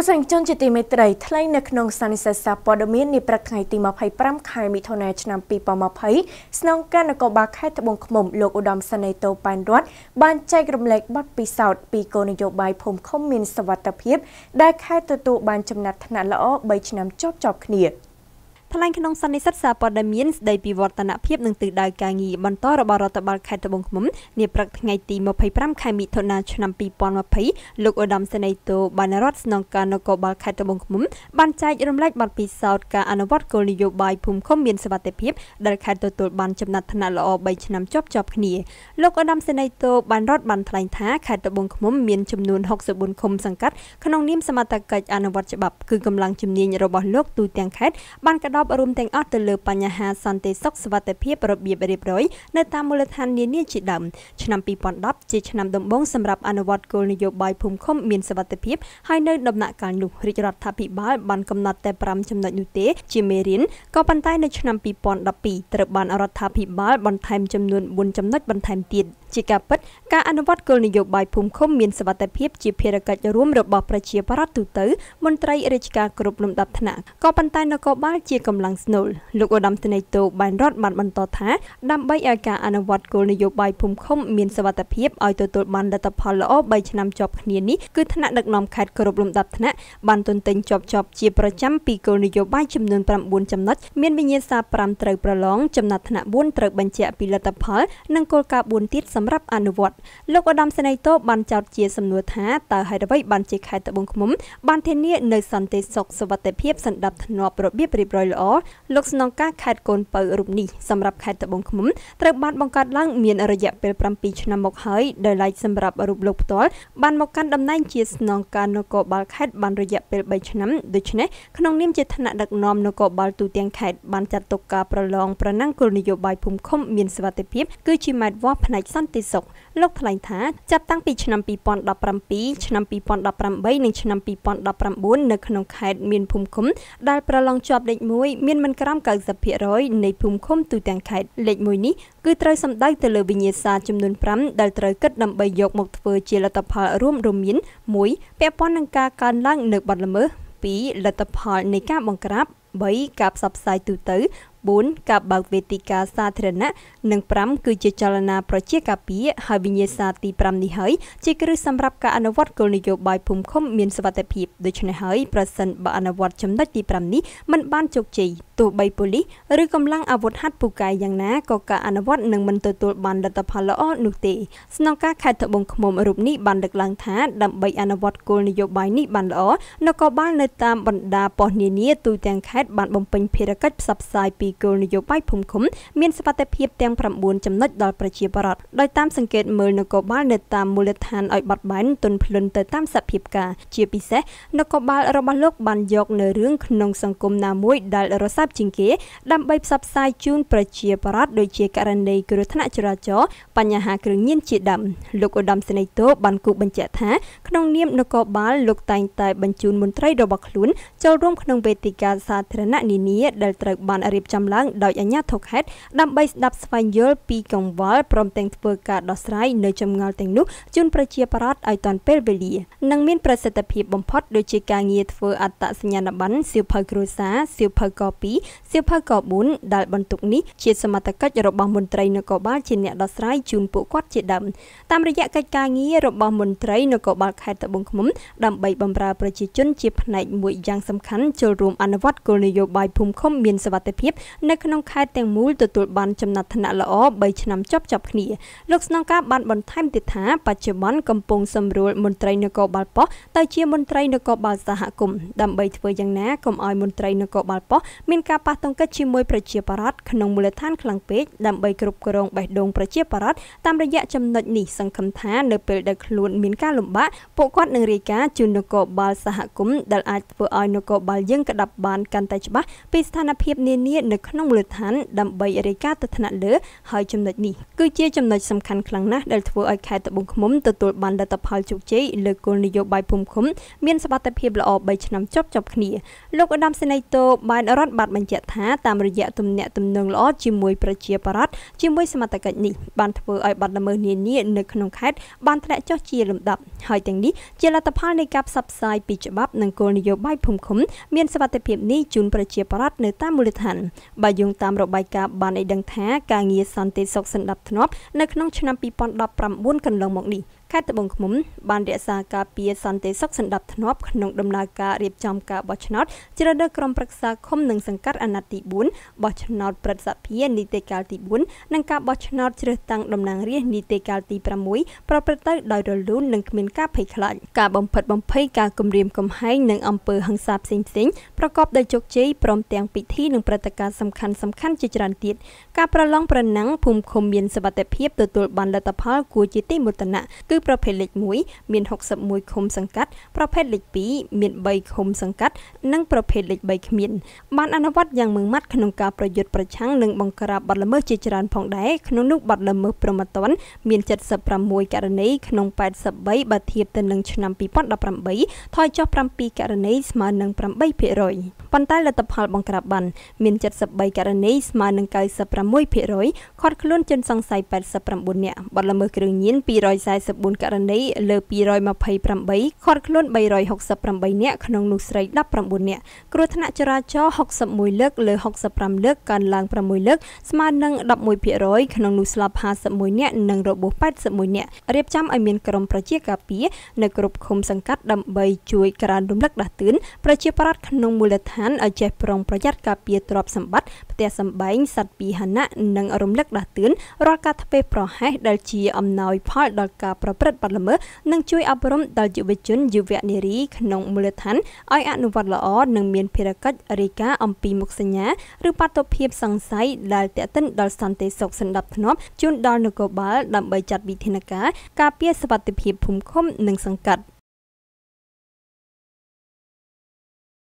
ទស្សនិកជនជាទីមេត្រីថ្លែងនៅក្នុងសានិសិសាព័ត៌មាននាព្រឹកថ្ងៃទី25ខែមិថុនាឆ្នាំ2020ស្នងការនគរបាលខេត្តត្បូងឃ្មុំលោកឧត្តមសេនីយ៍តូប៉ែនរតបានចែករំលែកបទពិសោធន៍ពីគោលនយោបាយភូមិឃុំមានសវត្ថិភាពដែលខេត្តទទួលបានចំណាត់ថ្នាក់ល្អ3ឆ្នាំជាប់ជាប់គ្នា។ថ្លែងក្នុងសន្និសីទសារព័ត៌មានស្ដីពីវឌ្ឍនភាពនិងទិសដៅការងារបន្តរបស់រដ្ឋបាលខេត្តត្បូងឃ្មុំនាព្រឹកថ្ងៃទី25ខែមិថុនាឆ្នាំ2020លោកឧត្តមសេនីយ៍តូបានរដ្ឋស្នងការនគរបាលខេត្តត្បូងឃ្មុំបានចែករំលែកបទពិសោធន៍ការអនុវត្តគោលនយោបាយភូមិឃុំមានសុវត្ថិភាពដែលខេត្តទទួលបានចំណាត់ថ្នាក់ល្អ3ឆ្នាំជាប់ជាប់គ្នាលោកឧត្តមសេនីយ៍តូបានរដ្ឋបានថ្លែងថាខេត្តត្បូងឃ្មុំមានចំនួន64ឃុំសង្កាត់ក្នុងនាមសមត្ថកិច្ចអនុវត្តច្បាប់គឺកម្លាំងជំនាញរបស់លោកទូទាំងខេត្តបានកដោប់រួមទាំងអស់ទៅលើបញ្ហាសន្តិសុខសวัสดิភាពរបៀបរៀបរយនៅតាមមូលដ្ឋាននានាជាដើមឆ្នាំ2010ជាឆ្នាំដំបូងសម្រាប់អនុវត្តគោលនយោបាយភូមិឃុំមានសวัสดิភាពហើយនៅដំណាក់កាលនោះរាជរដ្ឋាភិបាលបានកំណត់តែ5ចំណុចនោះទេជាមេរៀនក៏ប៉ុន្តែនៅឆ្នាំ2012ត្រូវបានរដ្ឋាភិបាលបន្ថែមចំនួន4ចំណុចបន្ថែមទៀតជាការពិតការអនុវត្តគោលនយោបាយភូមិឃុំមានសវត្ថិភាពជាភារកិច្ចរួមរបស់ប្រជាប្រដ្ឋទូទៅមន្ត្រីរាជការគ្រប់លំដាប់ថ្នាក់ក៏ប៉ុន្តែនគរបាលជាកម្លាំងស្នូលលោកឧត្តមសេនីយ៍តូបានរត់បានបន្តថាដើម្បីឲ្យការអនុវត្តគោលនយោបាយភូមិឃុំមានសវត្ថិភាពឲ្យទទួលបានលទ្ធផលល្អ3ឆ្នាំជាប់គ្នានេះគឺថ្នាក់ដឹកនាំខេត្តគ្រប់លំដាប់ថ្នាក់បានទន្ទឹងជាប់ជាប់ជាប្រចាំពីគោលនយោបាយចំនួន9ចំណុចមានវិញ្ញាសា5ត្រូវប្រឡងចំណាត់ថ្នាក់4ត្រូវបញ្ជាក់ពីលទ្ធផលនិងគោលការណ៍4ទៀតសសម្រាប់អនុវត្តលោកឧត្តមសេនីយ៍តូបានចោទជាសំណួរថាតើហេតុអ្វីបានជាខេត្តត្បូងឃ្មុំបានធានានៅសន្តិសុខសុវត្ថិភាពសណ្ដាប់ធ្នាប់របៀបរៀបរយល្អលោកស្នងការខេត្តកូនពៅរូបនេះសម្រាប់ខេត្តត្បូងឃ្មុំត្រូវបានបង្កើតឡើងមានរយៈពេល7ឆ្នាំមក ហើយដោយឡែកសម្រាប់រូបលោកផ្ទាល់បានមកកាន់តំណែងជាស្នងការនគរបាលខេត្តបានរយៈពេល3ឆ្នាំដូច្នេះក្នុងនាមជាឋានៈដឹកនាំនគរបាលទូទាំងខេត្តបានចាត់ទុកការប្រឡងប្រណាំងគោលនយោបាយភូមិឃុំមានសវត្ថិភាពគឺជាម៉ែត្រវ៉ាស់ផ្នែកសន្តិន្តិសុខលោកថ្លែងថាចាប់តាំងពីឆ្នាំ2017ឆ្នាំ2018និងឆ្នាំ2019នៅក្នុងខេត្តមានភូមិឃុំដែលប្រឡងជាប់លេខ1មានមិនក្រោម90%នៃភូមិឃុំទូទាំងខេត្តលេខ1នេះគឺត្រូវសម្ដៅទៅលើវិញ្ញាសា ចំនួន5ដែលត្រូវគិតដើម្បីយកមកធ្វើជាលទ្ធផលរួមរួមមាន1ពាក់ព័ន្ធនឹងការកើនឡើងនៅបទល្មើស2លទ្ធផលនៃការបង្ក្រាប3ការផ្សព្វផ្សាយទូទៅ4ការបើកវេទិកាសាធារណៈនិង5គឺជាចលនាប្រជាការពារហើយវិញ្ញាសាទី5នេះហើយជាគ្រឹះសម្រាប់ការអនុវត្តគោលនយោបាយភូមិឃុំមានសវត្ថិភាពដូច្នេះហើយប្រសិនបើអនុវត្តចំណុចទី5នេះមិនបានជោគជ័យទោះបីប៉ូលីសឬកម្លាំងអាវុធហត្ថពូកែយ៉ាងណាក៏ការអនុវត្តនឹងមិនទទួលបានលទ្ធផលល្អនោះទេស្នងការខេត្តត្បូងឃ្មុំរូបនេះបានលើកឡើងថាដើម្បីអនុវត្តគោលនយោបាយនេះបានល្អនគរបាលនៅតាមបណ្ដាប៉ុស្តិ៍នានាទូទាំងខេត្តបានបំពេញភារកិច្ចផ្សព្វផ្សាយពីគោលនយោបាយភូមិឃុំមានសវត្ថិភាព ទាំង9ចំណុចដល់ប្រជាពលរដ្ឋដោយតាមសង្កេតមើលនគរបាលនៅតាមមូលដ្ឋានឲ្យបត់បែនទន់ភ្លន់ទៅតាមសភាពការជាពិសេសនគរបាលរបស់លោកបានយកនៅរឿងក្នុងសង្គមណាមួយដែលរសើបប់ជាងគេដើម្បីផ្សព្វផ្សាយជូនប្រជាពលរដ្ឋដូចជាករណីគ្រោះថ្នាក់ចរាចរណ៍បញ្ហាគ្រឿងញៀនជាដើមលោកឧត្តមសេនីយ៍តូបានគូបញ្ជាក់ថាក្នុងនាមនគរបាលលោក តែងតែបញ្ជូនមន្ត្រីរបស់ខ្លួនចូលរួមក្នុងវេទិកាសាធារណៈនានាដែលត្រូវបានរៀបចំឡើងដោយអាជ្ញាធរខេត្តដើម្បីស្ដាប់ស្វែងយល់ពីកង្វល់ព្រមទាំងធ្វើការដោះស្រាយនៅចម្ងល់ទាំងនោះជូនប្រជាពលរដ្ឋឲ្យទាន់ពេលវេលានិងមានប្រសិទ្ធភាពបំផុតដូចជាការងារធ្វើអត្តសញ្ញាណប័ណ្ណសៀវភៅគ្រួសារសៀវភៅកពីសៀវភៅក4ដែលបន្ទុកនេះជា សមត្ថកិច្ចរបស់មន្ត្រីនគរបាលជាអ្នកដោះស្រាយជូនពួកគាត់ជាដើមតាមរយៈកិច្ចការងាររបស់មន្ត្រីនគរបាលខេត្តត្បូងឃ្មុំ ដើម្បីបម្រើប្រជាជនជាផ្នែកមួយយ៉ាងសំខាន់ចូលរួមអនុវត្តគោលនយោបាយភូមិឃុំមានសវត្ថិភាពនៅក្នុងខេត្តទាំងមូលទទួលបានចំណាត់ថ្នាក់ល្អ3ឆ្នាំជាប់ជាប់គ្នាលោកស្នងការបានបន្ថែមទៀតថាបច្ចុប្បន្នកំពុងសម្រួលមន្ត្រីនគរបាលប៉ោះទៅជាមន្ត្រីនគរបាលសហគមន៍ដើម្បីធ្វើយ៉ាងណាកុំឲ្យមន្ត្រីនគរបាលប៉ោះមានការប៉ះទង្គិចជាមួយប្រជាប្រដ្ឋក្នុងមូលដ្ឋានខ្លាំងពេកដើម្បីគ្រប់គ្រងបេះដូងប្រជាប្រដ្ឋតាមរយៈចំណុចនេះសង្ឃឹមថានៅពេលដែលខ្លួនមានការលំបាកពួកគាត់នឹងរាយការណ៍ជូននគរបាលសហគមន៍ដែលអាចធ្វើឲ្យនគរបាលយើងក្តាប់បានកាន់តែច្បាស់ពីស្ថានភាពនានានៅក្នុងមូលដ្ឋានដើម្បីរាយការណ៍ទៅថ្នាក់លើហើយចំណុចនេះគឺជាចំណុចសំខាន់ខ្លាំងណាស់ដែលធ្វើឲ្យខេត្តត្បូងឃ្មុំទទួលបានលទ្ធផលជោគជ័យលើគោលនយោបាយភូមិឃុំមានសមត្ថភាពល្អ3ឆ្នាំជាប់ជាប់គ្នាលោកឧត្តមសេនីយ៍តូបានរដ្ឋបាត់បញ្ជាក់ថាតាមរយៈទំនាក់ទំនងល្អជាមួយប្រជាប្រដ្ឋជាមួយសមត្ថកិច្ចនេះបានធ្វើឲ្យបាត់ល្មើសនានានៅក្នុងខេត្តបានធ្លាក់ចុះជាលំដាប់ហើយទាំងនេះជាលទ្ធផលនៃការផ្សព្វផ្សាយពីច្បាប់និងគោលនយោបាយភូមិឃុំមានសវត្ថិភាពនេះជូនប្រជាប្រដ្ឋនៅតាមមូលដ្ឋានបើយោងតាមរបាយការណ៍បានឲ្យដឹងថាការងារសន្តិសុខសណ្ដាប់ធ្នាប់នៅក្នុងឆ្នាំ2019កន្លងមកនេះខេត្តត្បូងឃ្មុំបានរក្សាការពារសន្តិសុខសណ្ដាប់ធ្នាប់ក្នុងដំណើរការរៀបចំការបោះឆ្នោតជ្រើសរើសក្រុមប្រឹក្សាឃុំនិងសង្កាត់អាណត្តិទី4បោះឆ្នោតប្រតិភិនីតិកាលទី4និងការបោះឆ្នោតជ្រើសតាំងតំណាងរាស្ត្រនីតិកាលទី6ប្រព្រឹត្តទៅដោយរលូននិងគ្មានការភ័យខ្លាចការបំផិតបំភ័យការគំរាមកំហែងនិងអំពើហិង្សាផ្សេងៗប្រកបដោយជោគជ័យព្រមទាំងពិធីនិងព្រឹត្តិការណ៍សំខាន់សំខាន់ជាច្រើនទៀតការប្រឡងប្រណាំងភូមិឃុំមានសវត្ថិភាពទទួលបានលទ្ធផលគួរជាទីមោទនៈគឺប្រភេទលេខ1មាន61ឃុំសង្កាត់ប្រភេទលេខ2មាន3ឃុំសង្កាត់និងប្រភេទលេខ3គ្មានបានអនុវត្តយ៉ាងម៉ឺងម៉ាត់ក្នុងការប្រយុទ្ធប្រឆាំងនិងបង្ក្រាបបទល្មើសជាច្រើន ផងដែរក្នុងនោះបទល្មើសប្រមាទនមាន76ករណីក្នុង83បើធៀបទៅនឹងឆ្នាំ2018ថយចុះ7ករណីស្មើនឹង8%ប៉ុន្តែលទ្ធផលបង្ក្រាបបានមាន73ករណីស្មើនឹង96%ខាត់ខ្លួនជនសង្ស័យ89នាក់បទល្មើសគ្រឿងញៀន244 9ករណីលើ228ខាត់ខ្លួន368នាក់ក្នុងនោះស្រី19នាក់គ្រោះថ្នាក់ចរាចរណ៍61លើកលើ65លើកកើនឡើង6លើកស្មើនឹង11%ក្នុងនោះស្លាប់51នាក់និងរបួស81នាក់រៀបចំឲ្យមានក្រុមប្រជាការពារនៅគ្រប់ឃុំសង្កាត់ដើម្បីជួយក្រានរំលឹកដាស់តឿនប្រជាប្រដ្ឋក្នុងមូលដ្ឋានឲ្យចេះប្រុងប្រយ័ត្នការពារទ្រព្យសម្បត្តិទះសម្បែងសត្វពាហនៈនិងរំលឹកដាស់តឿនរាល់ការធ្វេសប្រហែសដែលជាអំណោយផលដល់ការប្រព្រឹត្តបទល្មើសនិងជួយអប់រំដល់យុវជនយុវនារីក្នុងមូលដ្ឋានឲ្យអនុវត្តល្អនិងមានភារកិច្ចរាយការណ៍អំពីមុខសញ្ញាឬបាតុភិបសង្ស័យដែលទាក់ទិន ដល់សន្តិសុខសណ្ដាប់ធ្នាប់ជូនដល់នគរបាលដើម្បីចាត់វិធានការការពារសុវត្ថិភាពភូមិឃុំនិងសង្កាត់។